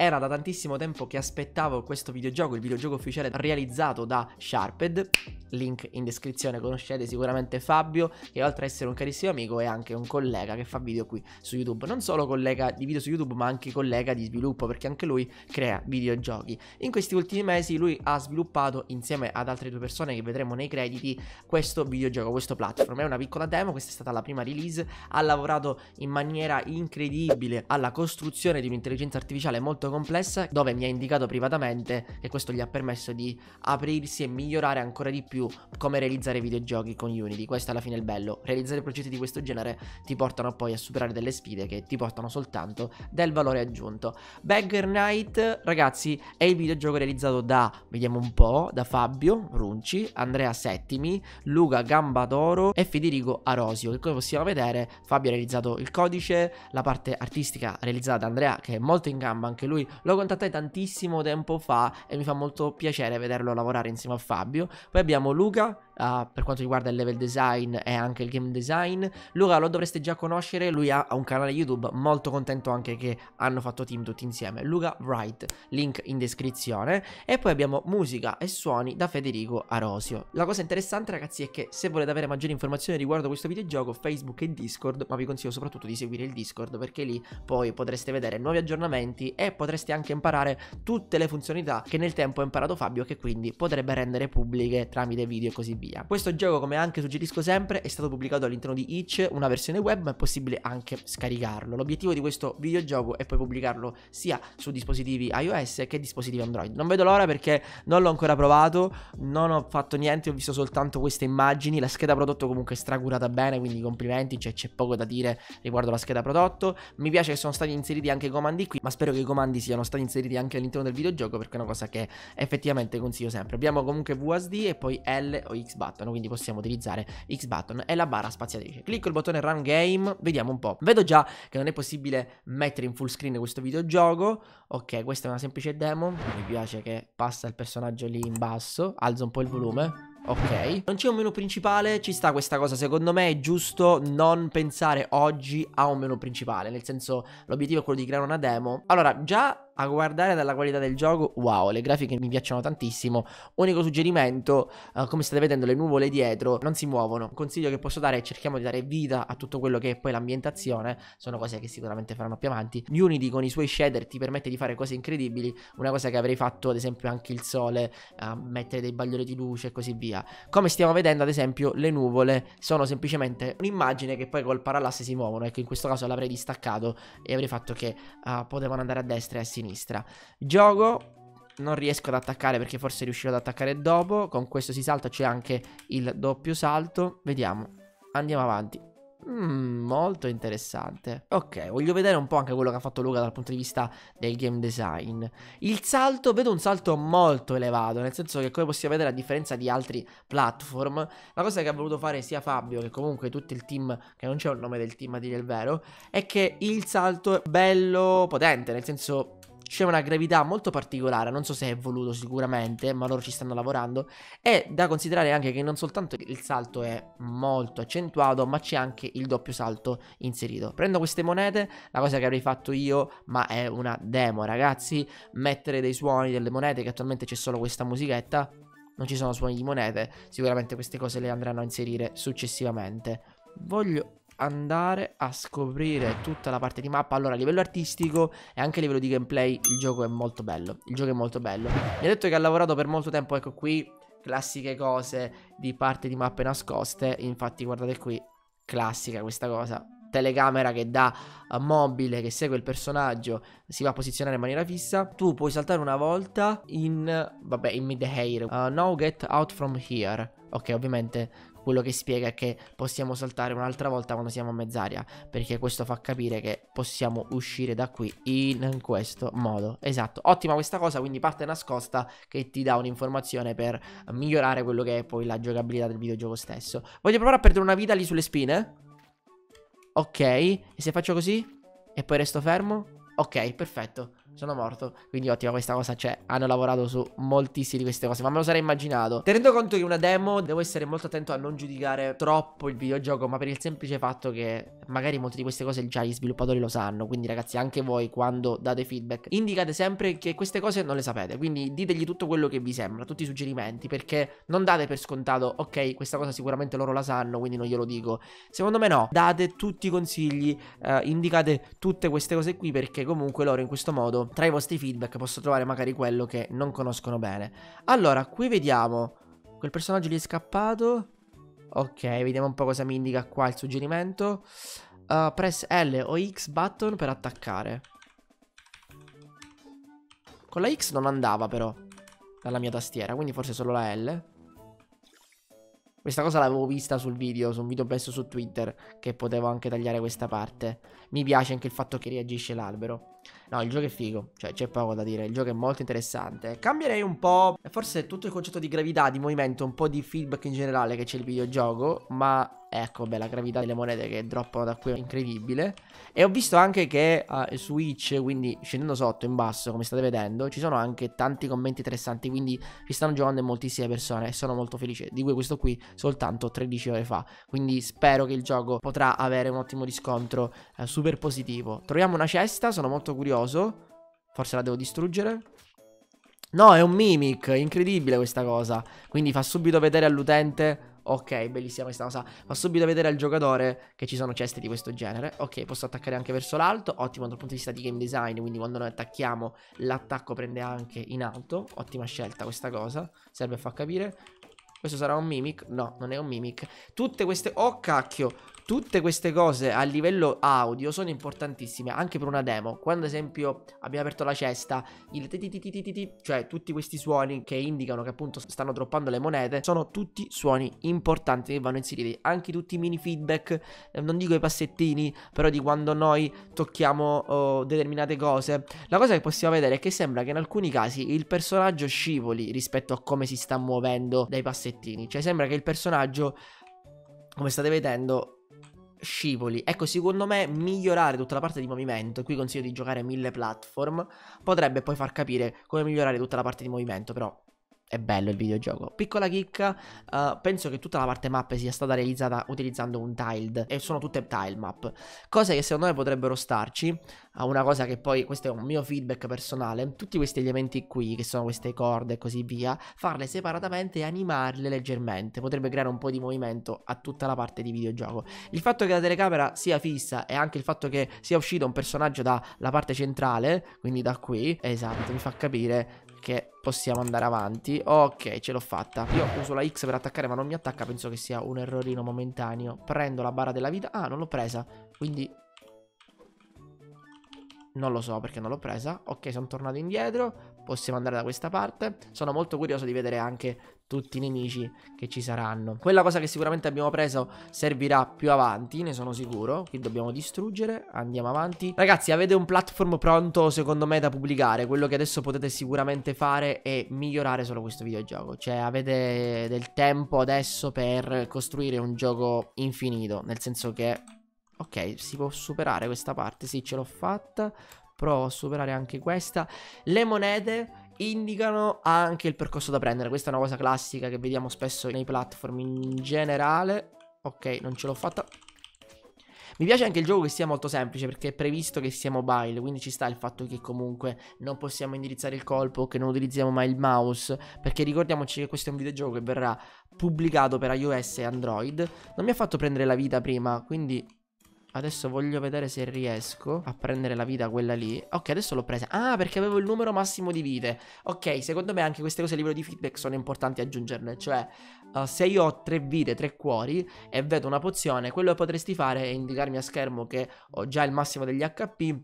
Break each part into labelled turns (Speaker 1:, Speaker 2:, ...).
Speaker 1: Era da tantissimo tempo che aspettavo questo videogioco, il videogioco ufficiale realizzato da Sharped, link in descrizione, conoscete sicuramente Fabio, che oltre ad essere un carissimo amico è anche un collega che fa video qui su YouTube, non solo collega di video su YouTube ma anche collega di sviluppo perché anche lui crea videogiochi. In questi ultimi mesi lui ha sviluppato insieme ad altre due persone che vedremo nei crediti questo videogioco, questo platform, è una piccola demo, questa è stata la prima release, ha lavorato in maniera incredibile alla costruzione di un'intelligenza artificiale molto piuttosto complessa dove mi ha indicato privatamente che questo gli ha permesso di aprirsi e migliorare ancora di più come realizzare videogiochi con Unity. Questo alla fine è il bello. Realizzare progetti di questo genere ti portano poi a superare delle sfide che ti portano soltanto del valore aggiunto. Bagger Knight, ragazzi, è il videogioco realizzato da, vediamo un po', da Fabio Runci, Andrea Settimi, Luca Gambadoro e Federico Arosio. Che come possiamo vedere, Fabio ha realizzato il codice, la parte artistica realizzata da Andrea, che è molto in gamba anche lui lui lo contattai tantissimo tempo fa e mi fa molto piacere vederlo lavorare insieme a Fabio. Poi abbiamo Luca uh, per quanto riguarda il level design e anche il game design. Luca lo dovreste già conoscere, lui ha, ha un canale YouTube molto contento anche che hanno fatto team tutti insieme. Luca Wright, link in descrizione. E poi abbiamo musica e suoni da Federico Arosio. La cosa interessante ragazzi è che se volete avere maggiori informazioni riguardo questo videogioco, Facebook e Discord, ma vi consiglio soprattutto di seguire il Discord perché lì poi potreste vedere nuovi aggiornamenti e potreste anche imparare tutte le funzionalità che nel tempo ha imparato Fabio che quindi potrebbe rendere pubbliche tramite video e così via via. Questo gioco, come anche suggerisco sempre, è stato pubblicato all'interno di Itch, una versione web, ma è possibile anche scaricarlo. L'obiettivo di questo videogioco è poi pubblicarlo sia su dispositivi iOS che dispositivi Android. Non vedo l'ora perché non l'ho ancora provato, non ho fatto niente, ho visto soltanto queste immagini, la scheda prodotto comunque è stracurata bene, quindi complimenti, cioè c'è poco da dire riguardo la scheda prodotto. Mi piace che sono stati inseriti anche i comandi qui, ma spero che i comandi siano stati inseriti anche all'interno del videogioco perché è una cosa che effettivamente consiglio sempre. Abbiamo comunque VSD e poi L o X button quindi possiamo utilizzare X-Button e la barra spaziatrice. Clicco il bottone Run Game, vediamo un po'. Vedo già che non è possibile mettere in full screen questo videogioco. Ok, questa è una semplice demo. Mi piace che passa il personaggio lì in basso. Alzo un po' il volume. Ok, non c'è un menu principale, ci sta questa cosa, secondo me è giusto non pensare oggi a un menu principale, nel senso l'obiettivo è quello di creare una demo. Allora, già a guardare dalla qualità del gioco, wow, le grafiche mi piacciono tantissimo. Unico suggerimento, uh, come state vedendo le nuvole dietro non si muovono. Un consiglio che posso dare è cerchiamo di dare vita a tutto quello che è poi l'ambientazione, sono cose che sicuramente faranno più avanti. Unity con i suoi shader ti permette di fare cose incredibili, una cosa che avrei fatto ad esempio anche il sole, uh, mettere dei bagliori di luce e così via. Come stiamo vedendo ad esempio le nuvole sono semplicemente un'immagine che poi col parallasse si muovono, ecco in questo caso l'avrei distaccato e avrei fatto che uh, potevano andare a destra e a sinistra sinistra Gioco non riesco ad attaccare perché forse riuscirò ad attaccare dopo Con questo si salta c'è anche il doppio salto Vediamo Andiamo avanti Mm, molto interessante. Ok, voglio vedere un po' anche quello che ha fatto Luca dal punto di vista del game design. Il salto, vedo un salto molto elevato, nel senso che come possiamo vedere a differenza di altri platform, la cosa che ha voluto fare sia Fabio che comunque tutto il team, che non c'è un nome del team a dire il vero, è che il salto è bello potente, nel senso c'è una gravità molto particolare, non so se è voluto sicuramente, ma loro ci stanno lavorando. E da considerare anche che non soltanto il salto è molto accentuato, ma c'è anche il doppio salto inserito. Prendo queste monete, la cosa che avrei fatto io, ma è una demo ragazzi, mettere dei suoni delle monete, che attualmente c'è solo questa musichetta, non ci sono suoni di monete, sicuramente queste cose le andranno a inserire successivamente. Voglio andare a scoprire tutta la parte di mappa Allora a livello artistico e anche a livello di gameplay il gioco è molto bello Il gioco è molto bello Mi ha detto che ha lavorato per molto tempo ecco qui Classiche cose di parte di mappe nascoste Infatti guardate qui Classica questa cosa telecamera che da eh, mobile che segue il personaggio si va a posizionare in maniera fissa tu puoi saltare una volta in vabbè in mid air uh, eh, now get out from here ok ovviamente quello che spiega è che possiamo saltare un'altra volta quando siamo a mezz'aria, perché questo fa capire che possiamo uscire da qui in questo modo. Esatto, ottima questa cosa, quindi parte nascosta che ti dà un'informazione per migliorare quello che è poi la giocabilità del videogioco stesso. Voglio provare a perdere una vita lì sulle spine. Ok, e se faccio così? E poi resto fermo? Ok, perfetto sono morto. Quindi ottima questa cosa, cioè hanno lavorato su moltissime di queste cose, ma me lo sarei immaginato. Tenendo conto che una demo devo essere molto attento a non giudicare troppo il videogioco, ma per il semplice fatto che magari molte di queste cose già gli sviluppatori lo sanno, quindi ragazzi anche voi quando date feedback indicate sempre che queste cose non le sapete, quindi ditegli tutto quello che vi sembra, tutti i suggerimenti, perché non date per scontato, ok, questa cosa sicuramente loro la sanno, quindi non glielo dico. Secondo me no, date tutti i consigli, eh, indicate tutte queste cose qui perché comunque loro in questo modo tra i vostri feedback possono trovare magari quello che non conoscono bene. Allora, qui vediamo quel personaggio gli è scappato Ok, vediamo un po' cosa mi indica qua il suggerimento. Uh, press L o X button per attaccare. Con la X non andava però dalla mia tastiera, quindi forse solo la L. Questa cosa l'avevo vista sul video, su un video messo su Twitter, che potevo anche tagliare questa parte. Mi piace anche il fatto che reagisce l'albero. No, il gioco è figo, cioè c'è poco da dire, il gioco è molto interessante. Cambierei un po', forse tutto il concetto di gravità, di movimento, un po' di feedback in generale che c'è il videogioco, ma ecco, beh, la gravità delle monete che droppano da qui è incredibile. E ho visto anche che uh, eh, su Twitch, quindi scendendo sotto, in basso, come state vedendo, ci sono anche tanti commenti interessanti, quindi ci stanno giocando moltissime persone e sono molto felice. Di cui questo qui soltanto 13 ore fa, quindi spero che il gioco potrà avere un ottimo riscontro uh, super positivo. Troviamo una cesta, sono molto curioso. Forse la devo distruggere. No, è un mimic, incredibile questa cosa. Quindi fa subito vedere all'utente... Ok, bellissima questa cosa. Fa subito vedere al giocatore che ci sono ceste di questo genere. Ok, posso attaccare anche verso l'alto. Ottimo dal punto di vista di game design. Quindi quando noi attacchiamo, l'attacco prende anche in alto. Ottima scelta questa cosa. Serve a far capire. Questo sarà un mimic? No, non è un mimic. Tutte queste... Oh, cacchio! Tutte queste cose a livello audio sono importantissime anche per una demo. Quando ad esempio abbiamo aperto la cesta, il cioè tutti questi suoni che indicano che appunto stanno droppando le monete, sono tutti suoni importanti che vanno inseriti. Anche tutti i mini feedback, eh, non dico i passettini, però di quando noi tocchiamo oh, determinate cose. La cosa che possiamo vedere è che sembra che in alcuni casi il personaggio scivoli rispetto a come si sta muovendo dai passettini. Cioè sembra che il personaggio come state vedendo, scivoli. Ecco, secondo me migliorare tutta la parte di movimento, qui consiglio di giocare mille platform, potrebbe poi far capire come migliorare tutta la parte di movimento, però è bello il videogioco. Piccola chicca, uh, penso che tutta la parte map sia stata realizzata utilizzando un tiled e sono tutte tile map. Cose che secondo me potrebbero starci, uh, una cosa che poi, questo è un mio feedback personale, tutti questi elementi qui, che sono queste corde e così via, farle separatamente e animarle leggermente, potrebbe creare un po' di movimento a tutta la parte di videogioco. Il fatto che la telecamera sia fissa e anche il fatto che sia uscito un personaggio dalla parte centrale, quindi da qui, esatto, mi fa capire che Possiamo andare avanti Ok ce l'ho fatta Io uso la X per attaccare ma non mi attacca Penso che sia un errorino momentaneo Prendo la barra della vita Ah non l'ho presa Quindi Non lo so perché non l'ho presa Ok sono tornato indietro possiamo andare da questa parte. Sono molto curioso di vedere anche tutti i nemici che ci saranno. Quella cosa che sicuramente abbiamo preso servirà più avanti, ne sono sicuro. Qui dobbiamo distruggere, andiamo avanti. Ragazzi, avete un platform pronto secondo me da pubblicare. Quello che adesso potete sicuramente fare è migliorare solo questo videogioco. Cioè avete del tempo adesso per costruire un gioco infinito. Nel senso che... Ok, si può superare questa parte, sì ce l'ho fatta Provo a superare anche questa. Le monete indicano anche il percorso da prendere. Questa è una cosa classica che vediamo spesso nei platform in generale. Ok, non ce l'ho fatta. Mi piace anche il gioco che sia molto semplice perché è previsto che sia mobile, quindi ci sta il fatto che comunque non possiamo indirizzare il colpo, che non utilizziamo mai il mouse, perché ricordiamoci che questo è un videogioco che verrà pubblicato per iOS e Android. Non mi ha fatto prendere la vita prima, quindi Adesso voglio vedere se riesco a prendere la vita quella lì. Ok, adesso l'ho presa. Ah, perché avevo il numero massimo di vite. Ok, secondo me anche queste cose a livello di feedback sono importanti aggiungerle. Cioè, uh, se io ho tre vite, tre cuori e vedo una pozione, quello che potresti fare è indicarmi a schermo che ho già il massimo degli HP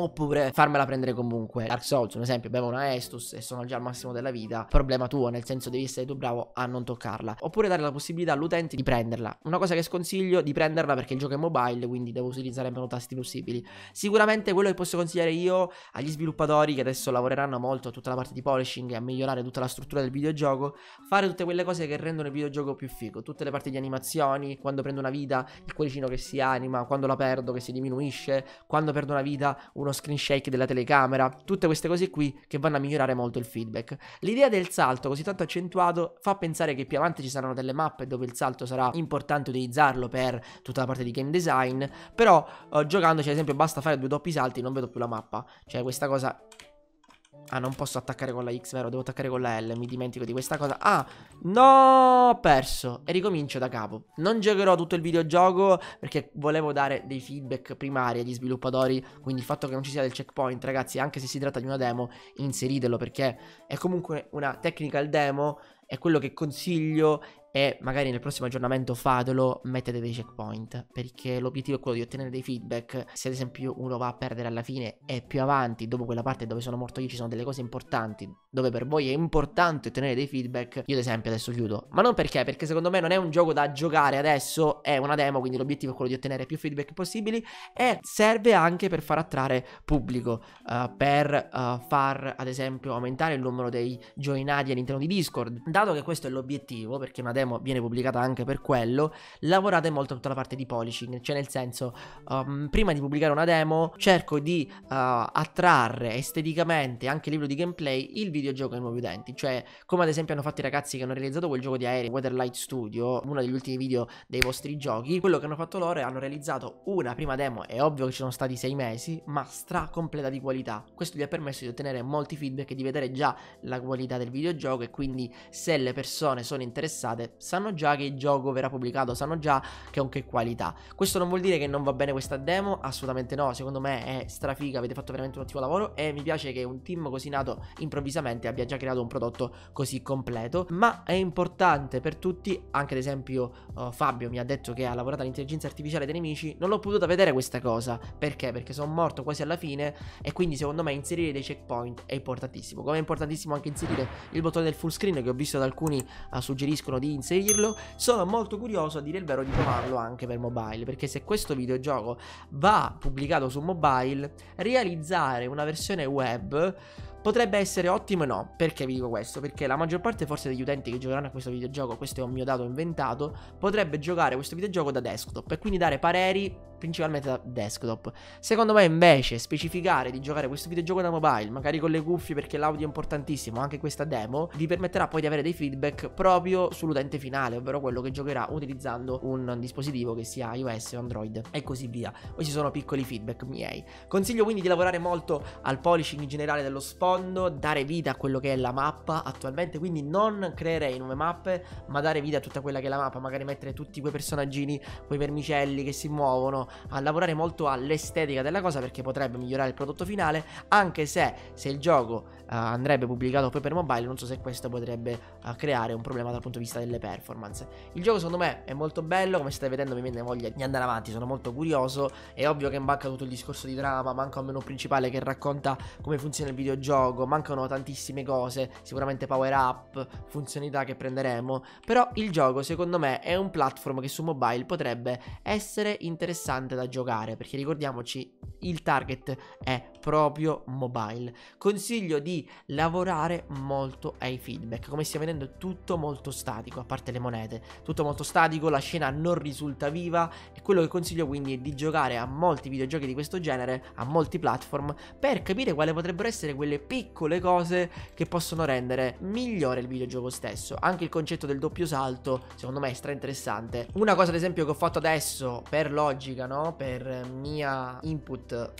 Speaker 1: Oppure farmela prendere comunque Dark Souls, un esempio, bevo una Estus e sono già al massimo della vita Problema tuo, nel senso devi essere tu bravo a non toccarla Oppure dare la possibilità all'utente di prenderla Una cosa che sconsiglio di prenderla perché il gioco è mobile Quindi devo utilizzare meno tasti possibili Sicuramente quello che posso consigliare io agli sviluppatori Che adesso lavoreranno molto a tutta la parte di polishing E a migliorare tutta la struttura del videogioco Fare tutte quelle cose che rendono il videogioco più figo Tutte le parti di animazioni, quando prendo una vita Il cuoricino che si anima, quando la perdo che si diminuisce Quando perdo una vita uno screen shake della telecamera, tutte queste cose qui che vanno a migliorare molto il feedback. L'idea del salto così tanto accentuato fa pensare che più avanti ci saranno delle mappe dove il salto sarà importante utilizzarlo per tutta la parte di game design, però eh, giocandoci ad esempio basta fare due doppi salti non vedo più la mappa, cioè questa cosa Ah, non posso attaccare con la X, vero? Devo attaccare con la L, mi dimentico di questa cosa. Ah, no, ho perso. E ricomincio da capo. Non giocherò tutto il videogioco perché volevo dare dei feedback primari agli sviluppatori, quindi il fatto che non ci sia del checkpoint, ragazzi, anche se si tratta di una demo, inseritelo perché è comunque una technical demo E quello che consiglio e magari nel prossimo aggiornamento fatelo, mettete dei checkpoint, perché l'obiettivo è quello di ottenere dei feedback, se ad esempio uno va a perdere alla fine e più avanti, dopo quella parte dove sono morto io, ci sono delle cose importanti, dove per voi è importante ottenere dei feedback, io ad esempio adesso chiudo, ma non perché, perché secondo me non è un gioco da giocare adesso, è una demo, quindi l'obiettivo è quello di ottenere più feedback possibili e serve anche per far attrarre pubblico, uh, per uh, far ad esempio aumentare il numero dei joinati all'interno di Discord, dato che questo è l'obiettivo, perché una demo siamo, viene pubblicata anche per quello, lavorate molto tutta la parte di polishing, cioè nel senso, um, prima di pubblicare una demo cerco di uh, attrarre esteticamente anche il livello di gameplay il videogioco ai nuovi utenti, cioè come ad esempio hanno fatto i ragazzi che hanno realizzato quel gioco di aereo Weatherlight Studio, uno degli ultimi video dei vostri giochi, quello che hanno fatto loro è hanno realizzato una prima demo, è ovvio che ci sono stati sei mesi, ma stra completa di qualità, questo gli ha permesso di ottenere molti feedback e di vedere già la qualità del videogioco e quindi se le persone sono interessate sanno già che il gioco verrà pubblicato, sanno già che con che qualità. Questo non vuol dire che non va bene questa demo, assolutamente no, secondo me è strafiga, avete fatto veramente un ottimo lavoro e mi piace che un team così nato improvvisamente abbia già creato un prodotto così completo, ma è importante per tutti, anche ad esempio uh, Fabio mi ha detto che ha lavorato all'intelligenza artificiale dei nemici, non l'ho potuta vedere questa cosa, perché? Perché sono morto quasi alla fine e quindi secondo me inserire dei checkpoint è importantissimo, come è importantissimo anche inserire il bottone del full screen che ho visto ad alcuni uh, suggeriscono di inserirlo. Sono molto curioso a dire il vero di provarlo anche per mobile, perché se questo videogioco va pubblicato su mobile, realizzare una versione web Potrebbe essere ottimo no, perché vi dico questo? Perché la maggior parte forse degli utenti che giocheranno a questo videogioco, questo è un mio dato inventato, potrebbe giocare questo videogioco da desktop e quindi dare pareri principalmente da desktop. Secondo me invece specificare di giocare questo videogioco da mobile, magari con le cuffie perché l'audio è importantissimo, anche questa demo, vi permetterà poi di avere dei feedback proprio sull'utente finale, ovvero quello che giocherà utilizzando un dispositivo che sia iOS o Android e così via. Questi sono piccoli feedback miei. Consiglio quindi di lavorare molto al polishing in generale dello sfondo, dare vita a quello che è la mappa attualmente, quindi non creerei nuove mappe, ma dare vita a tutta quella che è la mappa, magari mettere tutti quei personaggini, quei vermicelli che si muovono, a lavorare molto all'estetica della cosa perché potrebbe migliorare il prodotto finale, anche se se il gioco uh, andrebbe pubblicato poi per mobile, non so se questo potrebbe uh, creare un problema dal punto di vista delle performance. Il gioco secondo me è molto bello, come state vedendo mi viene voglia di andare avanti, sono molto curioso, è ovvio che manca tutto il discorso di trama, manca un menu principale che racconta come funziona il videogioco, mancano tantissime cose, sicuramente power up, funzionalità che prenderemo, però il gioco secondo me è un platform che su mobile potrebbe essere interessante importante da giocare perché ricordiamoci il target è proprio mobile. Consiglio di lavorare molto ai feedback, come stiamo vedendo è tutto molto statico, a parte le monete, tutto molto statico, la scena non risulta viva e quello che consiglio quindi è di giocare a molti videogiochi di questo genere, a molti platform, per capire quali potrebbero essere quelle piccole cose che possono rendere migliore il videogioco stesso. Anche il concetto del doppio salto, secondo me è stra interessante. Una cosa ad esempio che ho fatto adesso per logica, no? per mia input 的。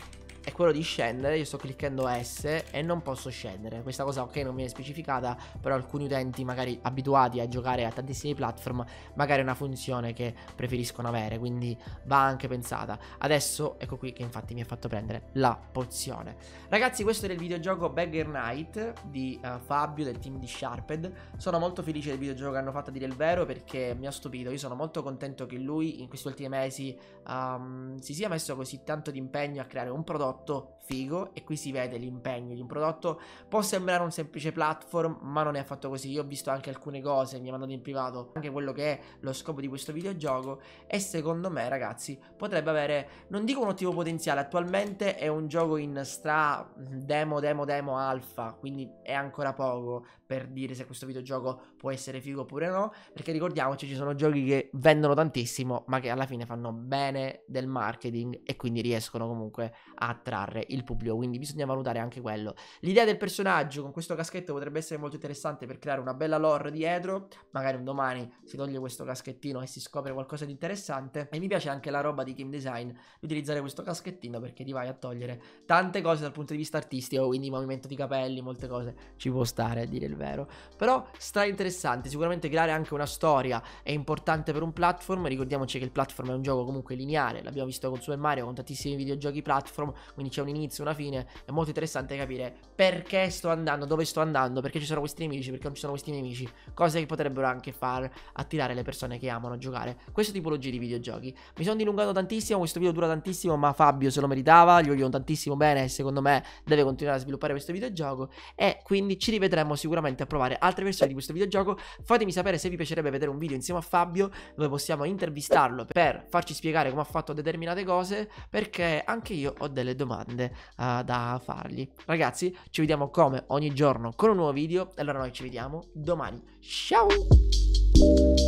Speaker 1: è quello di scendere, io sto cliccando S e non posso scendere. Questa cosa ok non viene specificata, però alcuni utenti magari abituati a giocare a tantissime platform magari è una funzione che preferiscono avere, quindi va anche pensata. Adesso ecco qui che infatti mi ha fatto prendere la pozione. Ragazzi questo era il videogioco Beggar Night di uh, Fabio del team di Sharped. Sono molto felice del videogioco che hanno fatto a dire il vero perché mi ha stupito, io sono molto contento che lui in questi ultimi mesi um, si sia messo così tanto di impegno a creare un prodotto prodotto figo e qui si vede l'impegno di un prodotto. Può sembrare un semplice platform, ma non è affatto così. Io ho visto anche alcune cose, mi ha mandato in privato anche quello che è lo scopo di questo videogioco e secondo me, ragazzi, potrebbe avere non dico un ottimo potenziale, attualmente è un gioco in stra demo demo demo alfa, quindi è ancora poco per dire se questo videogioco può essere figo oppure no, perché ricordiamoci ci sono giochi che vendono tantissimo, ma che alla fine fanno bene del marketing e quindi riescono comunque a attrarre il pubblico, quindi bisogna valutare anche quello. L'idea del personaggio con questo caschetto potrebbe essere molto interessante per creare una bella lore dietro, magari un domani si toglie questo caschettino e si scopre qualcosa di interessante e mi piace anche la roba di game design, di utilizzare questo caschettino perché ti vai a togliere tante cose dal punto di vista artistico, quindi movimento di capelli, molte cose ci può stare a dire il vero, però stra interessante, sicuramente creare anche una storia è importante per un platform, ricordiamoci che il platform è un gioco comunque lineare, l'abbiamo visto con Super Mario, con tantissimi videogiochi platform, quindi c'è un inizio, una fine, è molto interessante capire perché sto andando, dove sto andando, perché ci sono questi nemici, perché non ci sono questi nemici, cose che potrebbero anche far attirare le persone che amano giocare questo tipologia di videogiochi. Mi sono dilungato tantissimo, questo video dura tantissimo, ma Fabio se lo meritava, gli voglio tantissimo bene, e secondo me deve continuare a sviluppare questo videogioco e quindi ci rivedremo sicuramente a provare altre versioni di questo videogioco. Fatemi sapere se vi piacerebbe vedere un video insieme a Fabio dove possiamo intervistarlo per farci spiegare come ha fatto determinate cose, perché anche io ho delle domande uh, da fargli. Ragazzi, ci vediamo come ogni giorno con un nuovo video. Allora noi ci vediamo domani. Ciao!